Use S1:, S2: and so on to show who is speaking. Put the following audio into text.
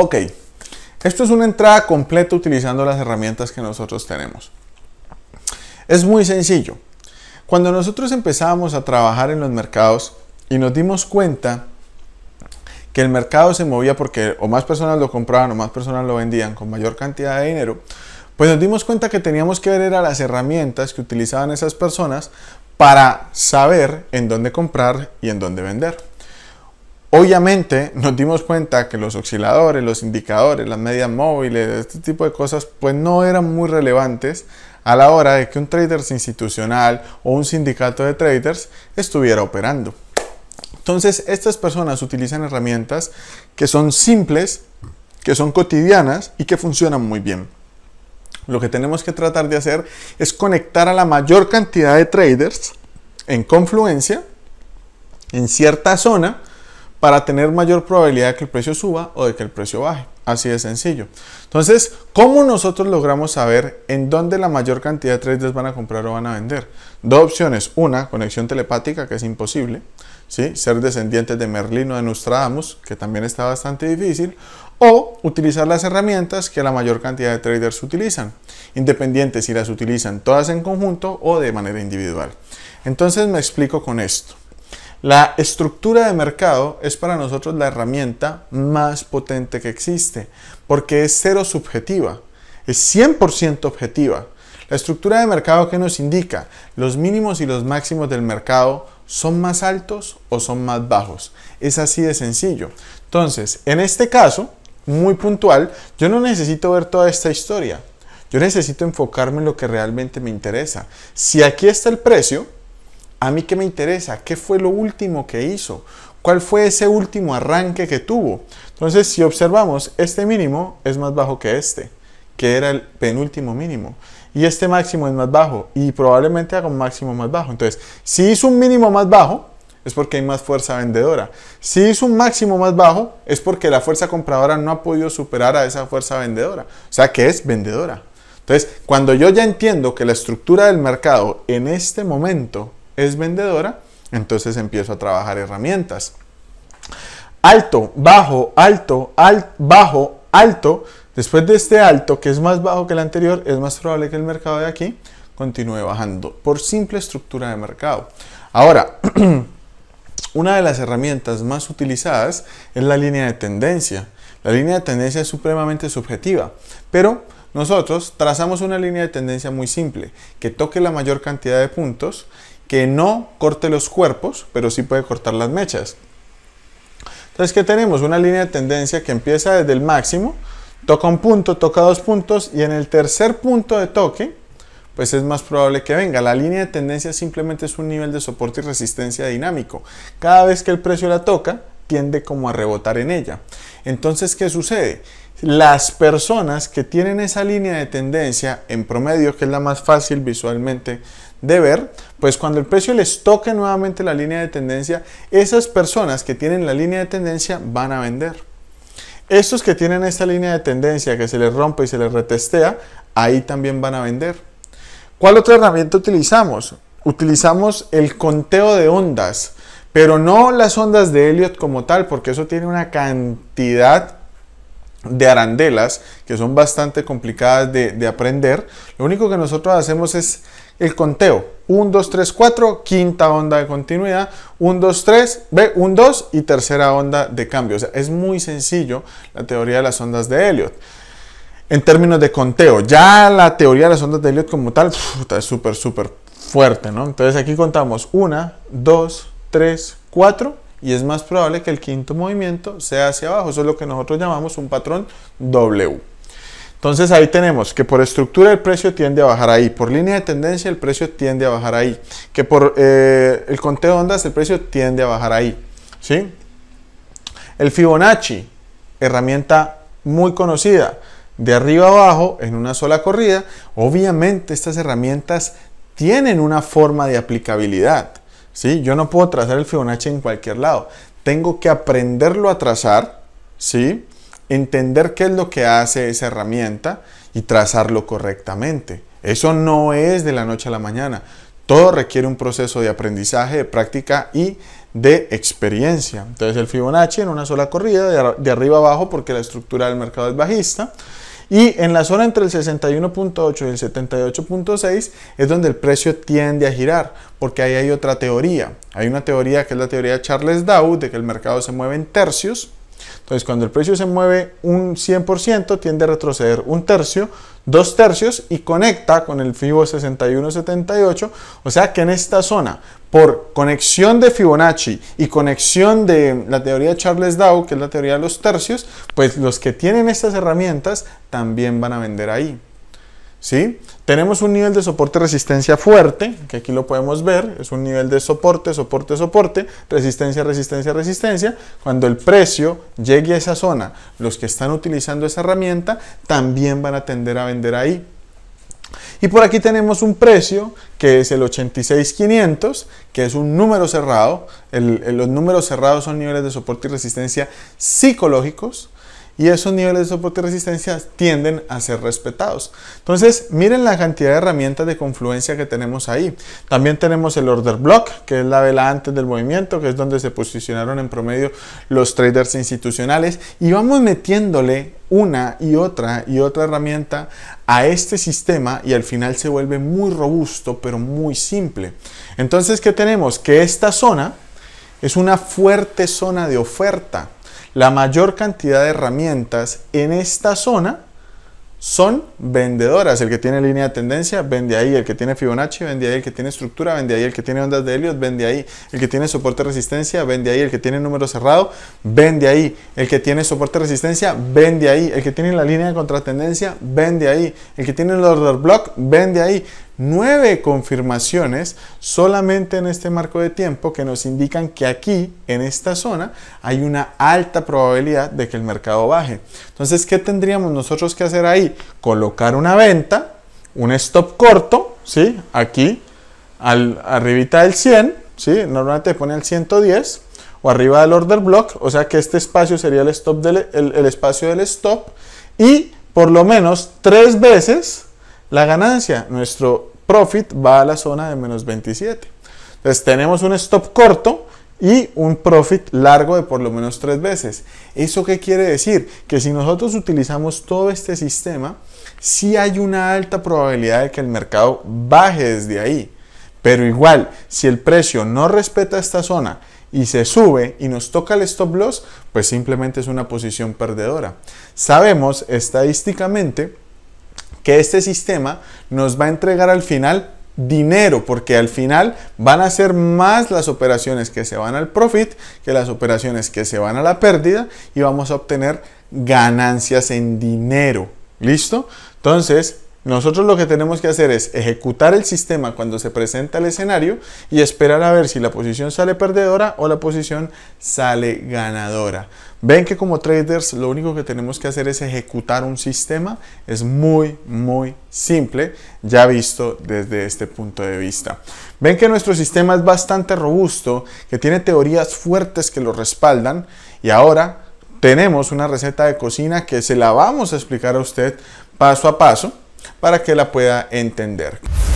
S1: Ok, esto es una entrada completa utilizando las herramientas que nosotros tenemos. Es muy sencillo. Cuando nosotros empezamos a trabajar en los mercados y nos dimos cuenta que el mercado se movía porque o más personas lo compraban o más personas lo vendían con mayor cantidad de dinero, pues nos dimos cuenta que teníamos que ver a las herramientas que utilizaban esas personas para saber en dónde comprar y en dónde vender. Obviamente nos dimos cuenta que los osciladores, los indicadores, las medias móviles, este tipo de cosas, pues no eran muy relevantes a la hora de que un trader institucional o un sindicato de traders estuviera operando. Entonces, estas personas utilizan herramientas que son simples, que son cotidianas y que funcionan muy bien. Lo que tenemos que tratar de hacer es conectar a la mayor cantidad de traders en confluencia, en cierta zona, para tener mayor probabilidad de que el precio suba o de que el precio baje. Así de sencillo. Entonces, ¿cómo nosotros logramos saber en dónde la mayor cantidad de traders van a comprar o van a vender? Dos opciones. Una, conexión telepática, que es imposible. ¿sí? Ser descendientes de o de Nostradamus, que también está bastante difícil. O utilizar las herramientas que la mayor cantidad de traders utilizan. independientemente si las utilizan todas en conjunto o de manera individual. Entonces, me explico con esto. La estructura de mercado es para nosotros la herramienta más potente que existe, porque es cero subjetiva, es 100% objetiva. La estructura de mercado que nos indica los mínimos y los máximos del mercado son más altos o son más bajos. Es así de sencillo. Entonces, en este caso, muy puntual, yo no necesito ver toda esta historia. Yo necesito enfocarme en lo que realmente me interesa. Si aquí está el precio, ¿A mí qué me interesa? ¿Qué fue lo último que hizo? ¿Cuál fue ese último arranque que tuvo? Entonces, si observamos, este mínimo es más bajo que este, que era el penúltimo mínimo. Y este máximo es más bajo y probablemente haga un máximo más bajo. Entonces, si hizo un mínimo más bajo, es porque hay más fuerza vendedora. Si hizo un máximo más bajo, es porque la fuerza compradora no ha podido superar a esa fuerza vendedora. O sea que es vendedora. Entonces, cuando yo ya entiendo que la estructura del mercado en este momento es vendedora, entonces empiezo a trabajar herramientas. Alto, bajo, alto, bajo, alto. Después de este alto, que es más bajo que el anterior, es más probable que el mercado de aquí continúe bajando por simple estructura de mercado. Ahora, una de las herramientas más utilizadas es la línea de tendencia. La línea de tendencia es supremamente subjetiva, pero nosotros trazamos una línea de tendencia muy simple, que toque la mayor cantidad de puntos que no corte los cuerpos, pero sí puede cortar las mechas. Entonces, ¿qué tenemos? Una línea de tendencia que empieza desde el máximo, toca un punto, toca dos puntos y en el tercer punto de toque, pues es más probable que venga. La línea de tendencia simplemente es un nivel de soporte y resistencia dinámico. Cada vez que el precio la toca, tiende como a rebotar en ella. Entonces, ¿qué sucede? las personas que tienen esa línea de tendencia en promedio, que es la más fácil visualmente de ver, pues cuando el precio les toque nuevamente la línea de tendencia, esas personas que tienen la línea de tendencia van a vender. Estos que tienen esa línea de tendencia que se les rompe y se les retestea, ahí también van a vender. ¿Cuál otra herramienta utilizamos? Utilizamos el conteo de ondas, pero no las ondas de Elliot como tal, porque eso tiene una cantidad de arandelas que son bastante complicadas de, aprender. Lo único que nosotros hacemos es el conteo. 1, 2, 3, 4, quinta onda de continuidad. 1, 2, 3, B, 1, 2 y tercera onda de cambio. O sea, es muy sencillo la teoría de las ondas de Elliot. En términos de conteo, ya la teoría de las ondas de Elliot como tal es súper, súper fuerte, ¿no? Entonces aquí contamos 1, 2, 3, 4 y es más probable que el quinto movimiento sea hacia abajo. Eso es lo que nosotros llamamos un patrón W. Entonces ahí tenemos que por estructura el precio tiende a bajar ahí, por línea de tendencia el precio tiende a bajar ahí, que por eh, el conteo de ondas el precio tiende a bajar ahí. ¿sí? El Fibonacci, herramienta muy conocida, de arriba abajo en una sola corrida, obviamente estas herramientas tienen una forma de aplicabilidad. Yo no puedo trazar el Fibonacci en cualquier lado. Tengo que aprenderlo a trazar, ¿sí? Entender qué es lo que hace esa herramienta y trazarlo correctamente. Eso no es de la noche a la mañana. Todo requiere un proceso de aprendizaje, de práctica y de experiencia. Entonces el Fibonacci en una sola corrida, de, arriba abajo porque la estructura del mercado es bajista. Y en la zona entre el 61.8 y el 78.6 es donde el precio tiende a girar, porque ahí hay otra teoría. Hay una teoría que es la teoría de Charles Dow, de que el mercado se mueve en tercios entonces, cuando el precio se mueve un 100%, tiende a retroceder un tercio, dos tercios y conecta con el FIBO 6178. O sea que en esta zona, por conexión de Fibonacci y conexión de la teoría de Charles Dow, que es la teoría de los tercios, pues los que tienen estas herramientas también van a vender ahí. ¿sí? Tenemos un nivel de soporte resistencia fuerte, que aquí lo podemos ver, es un nivel de soporte, soporte, soporte, resistencia, resistencia, resistencia. Cuando el precio llegue a esa zona, los que están utilizando esa herramienta también van a tender a vender ahí. Y por aquí tenemos un precio que es el 86500, que es un número cerrado. los números cerrados son niveles de soporte y resistencia psicológicos y esos niveles de soporte y resistencia tienden a ser respetados. Entonces, miren la cantidad de herramientas de confluencia que tenemos ahí. También tenemos el order block, que es la vela antes del movimiento, que es donde se posicionaron en promedio los traders institucionales y vamos metiéndole una y otra y otra herramienta a este sistema y al final se vuelve muy robusto pero muy simple. Entonces, ¿qué tenemos? Que esta zona es una fuerte zona de oferta. La mayor cantidad de herramientas en esta zona son vendedoras. El que tiene línea de tendencia vende ahí, el que tiene Fibonacci vende ahí, el que tiene estructura vende ahí, el que tiene ondas de Elliot vende ahí, el que tiene soporte resistencia vende ahí, el que tiene número cerrado vende ahí, el que tiene soporte resistencia vende ahí, el que tiene la línea de contratendencia vende ahí, el que tiene el order block vende ahí, nueve confirmaciones solamente en este marco de tiempo que nos indican que aquí, en esta zona, hay una alta probabilidad de que el mercado baje. Entonces, ¿qué tendríamos nosotros que hacer ahí? Colocar una venta, un stop corto, ¿sí? Aquí, al, arribita del 100, ¿sí? Normalmente pone al 110 o arriba del order block, o sea que este espacio sería el, stop del, el espacio del stop y por lo menos tres veces la ganancia. Nuestro profit va a la zona de menos 27. Entonces tenemos un stop corto y un profit largo de por lo menos tres veces. ¿Eso qué quiere decir? Que si nosotros utilizamos todo este sistema, sí hay una alta probabilidad de que el mercado baje desde ahí. Pero igual, si el precio no respeta esta zona y se sube y nos toca el stop loss, pues simplemente es una posición perdedora. Sabemos estadísticamente que este sistema nos va a entregar al final dinero, porque al final van a ser más las operaciones que se van al profit que las operaciones que se van a la pérdida y vamos a obtener ganancias en dinero. ¿Listo? Entonces, nosotros lo que tenemos que hacer es ejecutar el sistema cuando se presenta el escenario y esperar a ver si la posición sale perdedora o la posición sale ganadora. Ven que como traders lo único que tenemos que hacer es ejecutar un sistema. Es muy, muy simple, ya visto desde este punto de vista. Ven que nuestro sistema es bastante robusto, que tiene teorías fuertes que lo respaldan y ahora tenemos una receta de cocina que se la vamos a explicar a usted paso a paso para que la pueda entender.